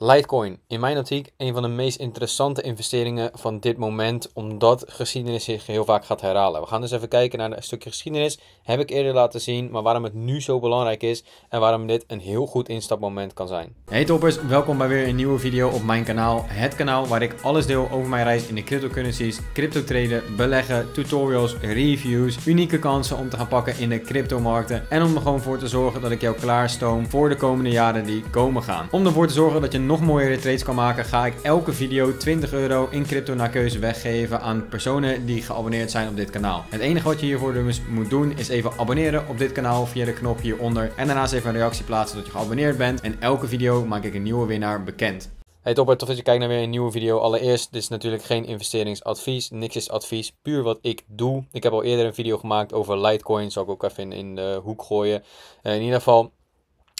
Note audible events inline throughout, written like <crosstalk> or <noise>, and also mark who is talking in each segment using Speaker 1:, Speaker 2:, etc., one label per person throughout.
Speaker 1: Litecoin, in mijn optiek een van de meest interessante investeringen van dit moment, omdat geschiedenis zich heel vaak gaat herhalen. We gaan dus even kijken naar een stukje geschiedenis, heb ik eerder laten zien, maar waarom het nu zo belangrijk is en waarom dit een heel goed instapmoment kan zijn. Hey toppers, welkom bij weer een nieuwe video op mijn kanaal. Het kanaal waar ik alles deel over mijn reis in de cryptocurrencies, crypto traden, beleggen, tutorials, reviews, unieke kansen om te gaan pakken in de cryptomarkten en om er gewoon voor te zorgen dat ik jou klaarstoom voor de komende jaren die komen gaan. Om ervoor te zorgen dat je nog mooiere trades kan maken, ga ik elke video 20 euro in crypto naar keuze weggeven aan personen die geabonneerd zijn op dit kanaal. Het enige wat je hiervoor dus moet doen is even abonneren op dit kanaal via de knop hieronder. En daarnaast even een reactie plaatsen dat je geabonneerd bent. En elke video maak ik een nieuwe winnaar bekend. Hey Topper, tof dat je kijkt naar weer een nieuwe video. Allereerst, dit is natuurlijk geen investeringsadvies. Niks is advies, puur wat ik doe. Ik heb al eerder een video gemaakt over Litecoin. Zal ik ook even in, de hoek gooien. Eh, in ieder geval,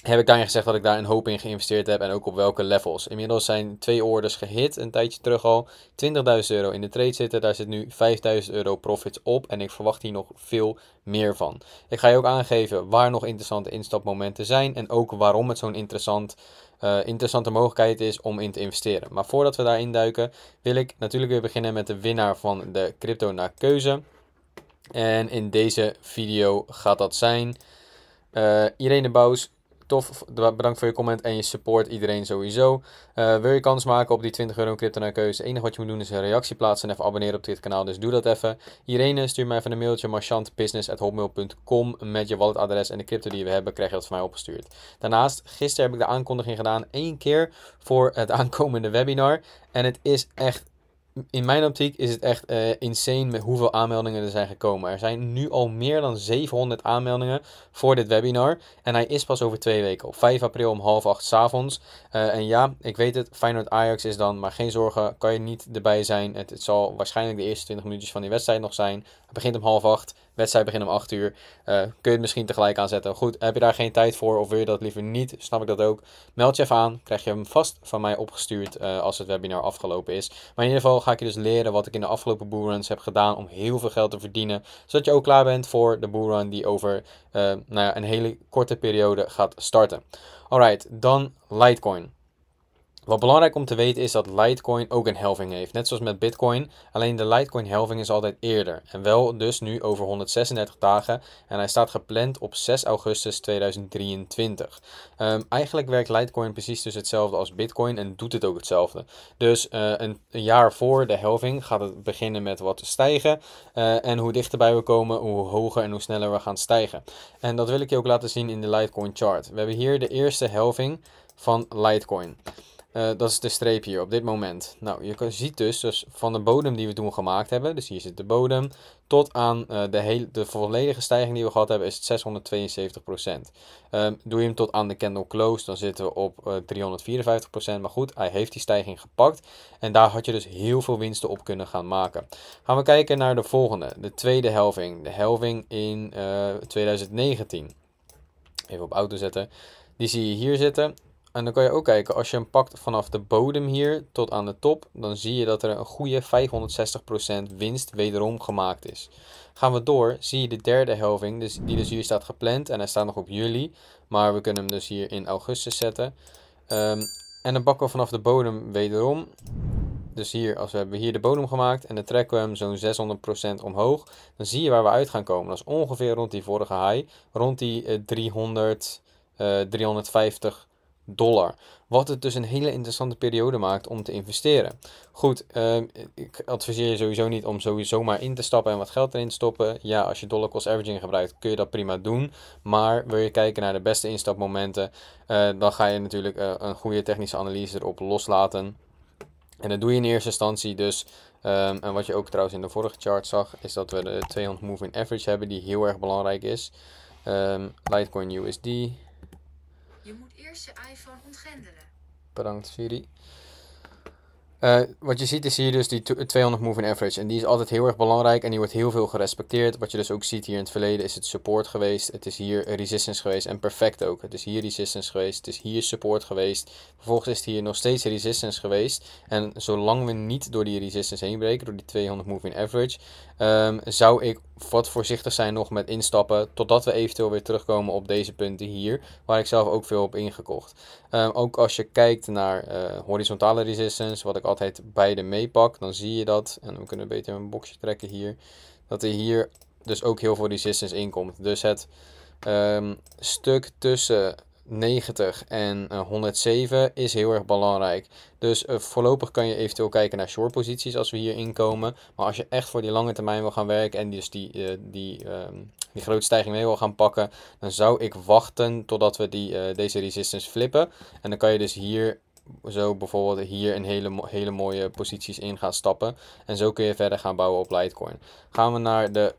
Speaker 1: heb ik daarin gezegd dat ik daar een hoop in geïnvesteerd heb en ook op welke levels. Inmiddels zijn twee orders gehit, een tijdje terug al. 20.000 euro in de trade zitten, daar zit nu 5.000 euro profits op en ik verwacht hier nog veel meer van. Ik ga je ook aangeven waar nog interessante instapmomenten zijn en ook waarom het zo'n interessant, eh, interessante mogelijkheid is om in te investeren. Maar voordat we daarin duiken, wil ik natuurlijk weer beginnen met de winnaar van de crypto naar keuze. En in deze video gaat dat zijn... Uh, Irene Bouws, tof. Bedankt voor je comment en je support iedereen sowieso. Eh, wil je kans maken op die 20 euro crypto naar keuze? Het enige wat je moet doen is een reactie plaatsen en even abonneren op dit kanaal. Dus doe dat even. Irene, stuur mij even een mailtje. marchantbusiness.hotmail.com met je walletadres en de crypto die we hebben. Krijg je dat van mij opgestuurd. Daarnaast, gisteren heb ik de aankondiging gedaan. één keer voor het <laughs> aankomende webinar. En het is echt in mijn optiek is het echt eh, insane met hoeveel aanmeldingen er zijn gekomen. Er zijn nu al meer dan 700 aanmeldingen voor dit webinar. En hij is pas over twee weken, op 5 april om half acht avonds. Eh, en ja, ik weet het, Feyenoord Ajax is dan, maar geen zorgen, kan je niet erbij zijn. Het, het zal waarschijnlijk de eerste 20 minuutjes van die wedstrijd nog zijn. Het begint om half acht wedstrijd begint om 8 uur. Eh, kun je het misschien tegelijk aanzetten. Goed, heb je daar geen tijd voor of wil je dat liever niet? Snap ik dat ook. Meld je even aan. Krijg je hem vast van mij opgestuurd eh, als het webinar afgelopen is. Maar in ieder geval ga ik je dus leren wat ik in de afgelopen boerruns heb gedaan om heel veel geld te verdienen. Zodat je ook klaar bent voor de boerrun die over uh, nou ja, een hele korte periode gaat starten. Alright, dan Litecoin. Wat belangrijk om te weten is dat Litecoin ook een helving heeft, net zoals met Bitcoin. Alleen de Litecoin helving is altijd eerder en wel dus nu over 136 dagen en hij staat gepland op 6 augustus 2023. Ehm, eigenlijk werkt Litecoin precies dus hetzelfde als Bitcoin en doet het ook hetzelfde. Dus eh, een, een, jaar voor de helving gaat het beginnen met wat stijgen eh, en hoe dichterbij we komen, hoe hoger en hoe sneller we gaan stijgen. En dat wil ik je ook laten zien in de Litecoin chart. We hebben hier de eerste helving van Litecoin. Eh, dat is de streep hier op dit moment. Nou, je ziet dus, dus, van de bodem die we toen gemaakt hebben, dus hier zit de bodem, tot aan eh, de, hele, de volledige stijging die we gehad hebben is het 672%. Um, ehm, doe je hem tot aan de candle close, dan zitten we op uh, eh, 354%. Maar goed, hij heeft die stijging gepakt en daar had je dus heel veel winsten op kunnen gaan maken. Gaan we kijken naar de volgende, de tweede helving. De helving in 2019. Even op auto zetten. Die zie je hier zitten. En dan kan je ook kijken, als je hem pakt vanaf de bodem hier tot aan de top, dan zie je dat er een goede 560% winst wederom gemaakt is. Gaan we door, zie je de derde helving, dus die dus hier staat gepland en hij staat nog op juli, maar we kunnen hem dus hier in augustus zetten. Ehm, en dan pakken we vanaf de bodem wederom. Dus hier, als we hebben hier de bodem gemaakt en dan trekken we hem zo'n 600% omhoog, dan zie je waar we uit gaan komen. Dat is ongeveer rond die vorige high, rond die 300, eh, 350 eh, dollar. Wat het dus een hele interessante periode maakt om te investeren. Goed, ehm, ik adviseer je sowieso niet om sowieso maar in te stappen en wat geld erin te stoppen. Ja, als je dollar cost averaging gebruikt, kun je dat prima doen. Maar wil je kijken naar de beste instapmomenten, eh, dan ga je natuurlijk eh, een goede technische analyse erop loslaten. En dat doe je in eerste instantie dus. Ehm, en wat je ook trouwens in de vorige chart zag, is dat we de 200 moving average hebben, die heel erg belangrijk is. Ehm, Litecoin USD, je moet eerst je iPhone ontgrendelen. Bedankt, Siri. Eh, wat je ziet is hier dus die 200 moving average. En die is altijd heel erg belangrijk en die wordt heel veel gerespecteerd. Wat je dus ook ziet hier in het verleden is het support geweest. Het is hier resistance geweest en perfect ook. Het is hier resistance geweest. Het is hier support geweest. Vervolgens is het hier nog steeds resistance geweest. En zolang we niet door die resistance heen breken, door die 200 moving average, ehm, zou ik wat voorzichtig zijn nog met instappen. Totdat we eventueel weer terugkomen op deze punten hier. Waar ik zelf ook veel op ingekocht. Um, ook als je kijkt naar eh, horizontale resistance. Wat ik altijd beide meepak. Dan zie je dat. En we kunnen beter een boxje trekken hier. Dat er hier dus ook heel veel resistance in komt. Dus het ehm, stuk tussen 90 en 107 eh, is heel erg belangrijk. Dus eh, voorlopig kan je eventueel kijken naar short posities als we hier inkomen. Maar als je echt voor die lange termijn wil gaan werken en dus die, eh, die, ehm, die grote stijging mee wil gaan pakken, dan zou ik wachten totdat we die, deze resistance flippen. En dan kan je dus hier zo bijvoorbeeld hier in hele, hele mooie posities in gaan stappen. En zo kun je verder gaan bouwen op Litecoin. Gaan we naar de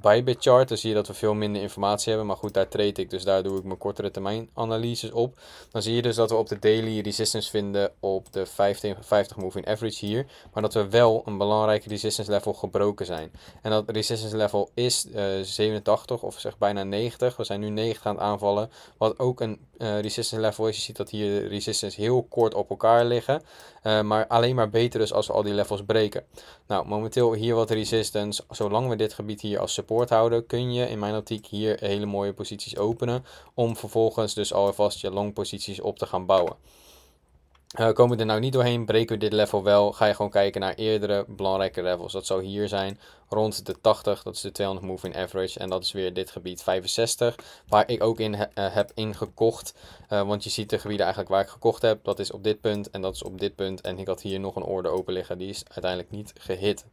Speaker 1: bij dan zie je dat we veel minder informatie hebben. Maar goed, daar trade ik. Dus daar doe ik mijn kortere termijn analyses op. Dan zie je dus dat we op de daily resistance vinden op de 50, 50 moving average hier. Maar dat we wel een belangrijke resistance level gebroken zijn. En dat resistance level is 87 eh, of zeg bijna 90. We zijn nu 90 aan het aanvallen. Wat ook een eh, resistance level is. Je ziet dat hier de resistance heel kort op elkaar liggen. Eh, maar alleen maar beter dus als we al die levels breken. Nou, momenteel hier wat resistance. Zolang we dit gebied hier als support houden, kun je in mijn optiek hier hele mooie posities openen. Om vervolgens dus alvast je long posities op te gaan bouwen. Uh, komen we er nou niet doorheen, breken we dit level wel, ga je gewoon kijken naar eerdere belangrijke levels. Dat zou hier zijn rond de 80, dat is de 200 moving average. En dat is weer dit gebied 65, waar ik ook in eh, heb ingekocht. Uh, want je ziet de gebieden eigenlijk waar ik gekocht heb, dat is op dit punt en dat is op dit punt. En ik had hier nog een orde open liggen, die is uiteindelijk niet gehit.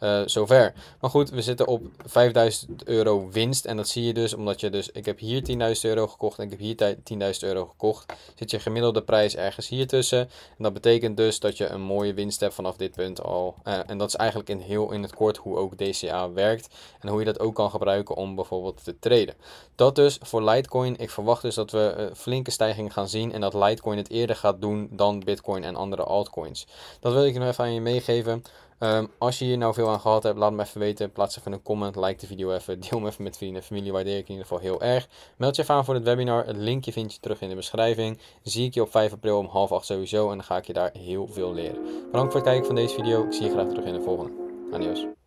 Speaker 1: Eh, zover. Maar goed, we zitten op 5000 euro winst. En dat zie je dus omdat je dus... Ik heb hier 10.000 euro gekocht en ik heb hier 10.000 euro gekocht. Zit je gemiddelde prijs ergens hier tussen. En dat betekent dus dat je een mooie winst hebt vanaf dit punt al. Eh, en dat is eigenlijk in heel in het kort hoe ook DCA werkt. En hoe je dat ook kan gebruiken om bijvoorbeeld te traden. Dat dus voor Litecoin. Ik verwacht dus dat we een eh, flinke stijging gaan zien. En dat Litecoin het eerder gaat doen dan Bitcoin en andere altcoins. Dat wil ik nog even aan je meegeven. Ehm, als je hier nou veel aan gehad hebt, laat me even weten. Plaats even een comment, like de video even, <laughs> deel hem even met vrienden en familie. Waardeer ik in ieder geval heel erg. Meld je even aan voor het webinar. Het linkje vind je terug in de beschrijving. Zie ik je op 5 april om half 8 sowieso en dan ga ik je daar heel veel leren. Bedankt voor het kijken van deze video. Ik zie je graag terug in de volgende. Adios.